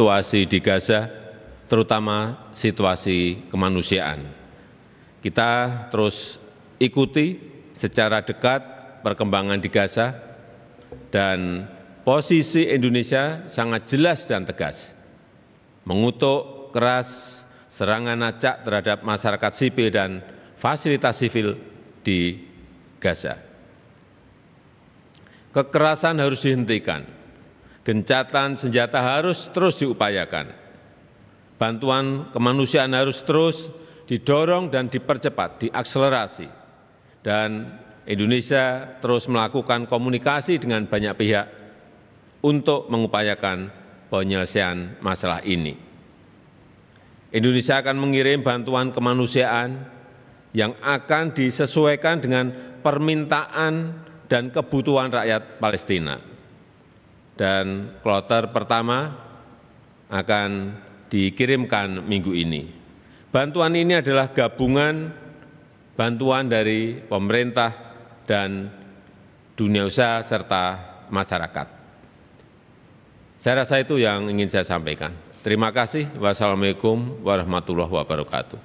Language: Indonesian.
situasi di Gaza, terutama situasi kemanusiaan. Kita terus ikuti secara dekat perkembangan di Gaza dan posisi Indonesia sangat jelas dan tegas mengutuk keras serangan acak terhadap masyarakat sipil dan fasilitas sipil di Gaza. Kekerasan harus dihentikan gencatan senjata harus terus diupayakan. Bantuan kemanusiaan harus terus didorong dan dipercepat, diakselerasi. Dan Indonesia terus melakukan komunikasi dengan banyak pihak untuk mengupayakan penyelesaian masalah ini. Indonesia akan mengirim bantuan kemanusiaan yang akan disesuaikan dengan permintaan dan kebutuhan rakyat Palestina dan kloter pertama akan dikirimkan minggu ini. Bantuan ini adalah gabungan bantuan dari pemerintah dan dunia usaha serta masyarakat. Saya rasa itu yang ingin saya sampaikan. Terima kasih. Wassalamu'alaikum warahmatullahi wabarakatuh.